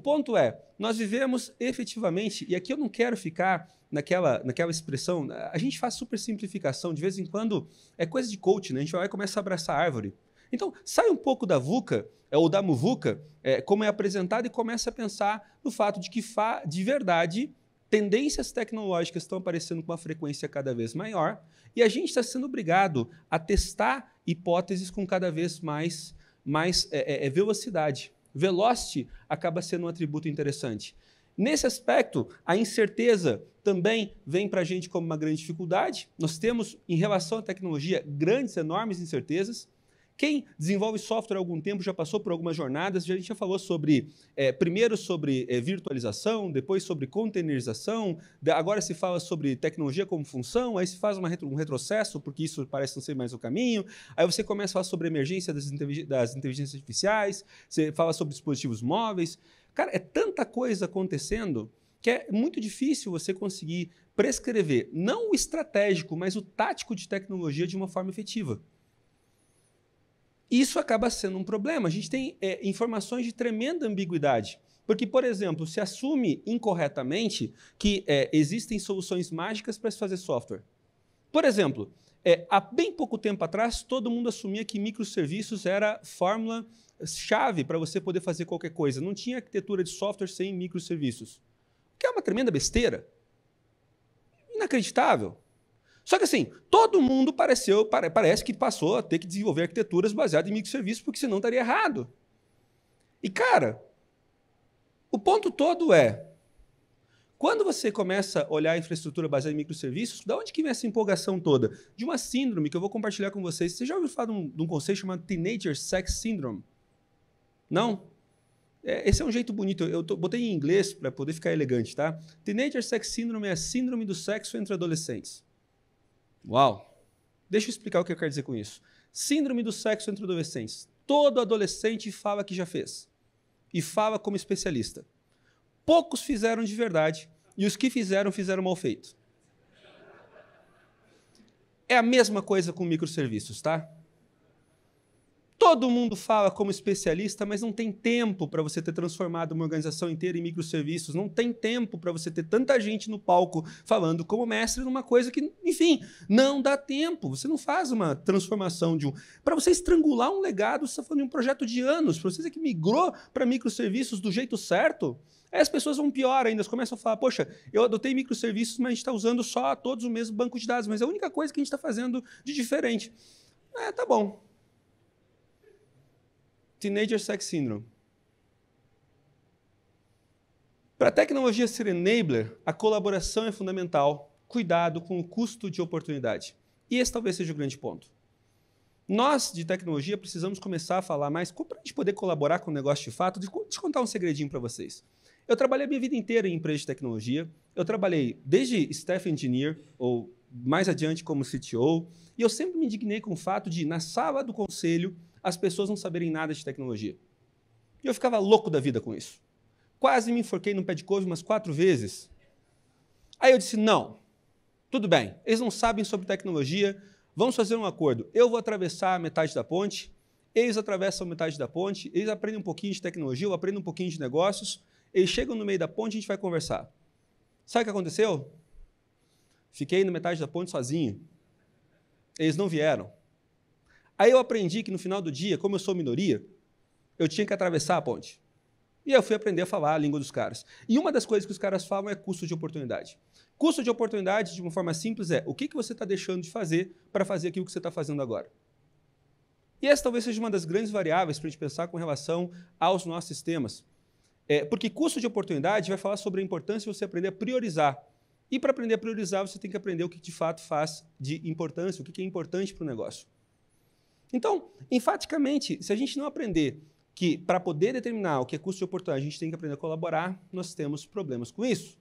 ponto é, nós vivemos efetivamente, e aqui eu não quero ficar naquela, naquela expressão, a gente faz super simplificação, de vez em quando é coisa de coach, né? A gente vai e começa a abraçar a árvore. Então, sai um pouco da VUCA, é, ou da MUVUCA, é, como é apresentado, e começa a pensar no fato de que, fa de verdade, tendências tecnológicas estão aparecendo com uma frequência cada vez maior, e a gente está sendo obrigado a testar hipóteses com cada vez mais, mais é, é, é velocidade velocity acaba sendo um atributo interessante. Nesse aspecto, a incerteza também vem para a gente como uma grande dificuldade. Nós temos, em relação à tecnologia, grandes, enormes incertezas. Quem desenvolve software há algum tempo já passou por algumas jornadas, já, a gente já falou sobre, é, primeiro sobre é, virtualização, depois sobre containerização, agora se fala sobre tecnologia como função, aí se faz retro, um retrocesso, porque isso parece não ser mais o caminho, aí você começa a falar sobre emergência das, das inteligências artificiais, você fala sobre dispositivos móveis. Cara, é tanta coisa acontecendo que é muito difícil você conseguir prescrever, não o estratégico, mas o tático de tecnologia de uma forma efetiva. Isso acaba sendo um problema. A gente tem é, informações de tremenda ambiguidade. Porque, por exemplo, se assume incorretamente que é, existem soluções mágicas para se fazer software. Por exemplo, é, há bem pouco tempo atrás, todo mundo assumia que microserviços era fórmula chave para você poder fazer qualquer coisa. Não tinha arquitetura de software sem microserviços. O que é uma tremenda besteira. Inacreditável. Só que assim, todo mundo pareceu, parece que passou a ter que desenvolver arquiteturas baseadas em microserviços, porque senão estaria errado. E cara, o ponto todo é, quando você começa a olhar a infraestrutura baseada em microserviços, da onde que vem essa empolgação toda? De uma síndrome que eu vou compartilhar com vocês. Você já ouviu falar de um, de um conceito chamado Teenager Sex Syndrome? Não? É, esse é um jeito bonito. Eu tô, botei em inglês para poder ficar elegante, tá? Teenager Sex Syndrome é a síndrome do sexo entre adolescentes. Uau! Deixa eu explicar o que eu quero dizer com isso. Síndrome do sexo entre adolescentes. Todo adolescente fala que já fez. E fala como especialista. Poucos fizeram de verdade e os que fizeram, fizeram mal feito. É a mesma coisa com microserviços, tá? Todo mundo fala como especialista, mas não tem tempo para você ter transformado uma organização inteira em microserviços, não tem tempo para você ter tanta gente no palco falando como mestre numa coisa que, enfim, não dá tempo. Você não faz uma transformação de um. Para você estrangular um legado, você está falando de um projeto de anos, para você é que migrou para microserviços do jeito certo. Aí as pessoas vão pior ainda, elas começam a falar: poxa, eu adotei microserviços, mas a gente está usando só todos o mesmo banco de dados, mas é a única coisa que a gente está fazendo de diferente. É, tá bom. Teenager Sex Syndrome. Para a tecnologia ser enabler, a colaboração é fundamental. Cuidado com o custo de oportunidade. E esse talvez seja o grande ponto. Nós, de tecnologia, precisamos começar a falar mais para a gente poder colaborar com o negócio de fato. Deixa eu contar um segredinho para vocês. Eu trabalhei a minha vida inteira em empresa de tecnologia. Eu trabalhei desde staff engineer, ou mais adiante como CTO, e eu sempre me indignei com o fato de, na sala do conselho, as pessoas não saberem nada de tecnologia. E eu ficava louco da vida com isso. Quase me enforquei no pé de couve umas quatro vezes. Aí eu disse: não, tudo bem, eles não sabem sobre tecnologia, vamos fazer um acordo. Eu vou atravessar a metade da ponte, eles atravessam a metade da ponte, eles aprendem um pouquinho de tecnologia, eu aprendo um pouquinho de negócios, eles chegam no meio da ponte e a gente vai conversar. Sabe o que aconteceu? Fiquei na metade da ponte sozinho. Eles não vieram. Aí eu aprendi que no final do dia, como eu sou minoria, eu tinha que atravessar a ponte. E eu fui aprender a falar a língua dos caras. E uma das coisas que os caras falam é custo de oportunidade. Custo de oportunidade, de uma forma simples, é o que, que você está deixando de fazer para fazer aquilo que você está fazendo agora. E essa talvez seja uma das grandes variáveis para a gente pensar com relação aos nossos sistemas. É, porque custo de oportunidade vai falar sobre a importância de você aprender a priorizar. E para aprender a priorizar, você tem que aprender o que de fato faz de importância, o que é importante para o negócio. Então, enfaticamente, se a gente não aprender que para poder determinar o que é custo de oportunidade a gente tem que aprender a colaborar, nós temos problemas com isso.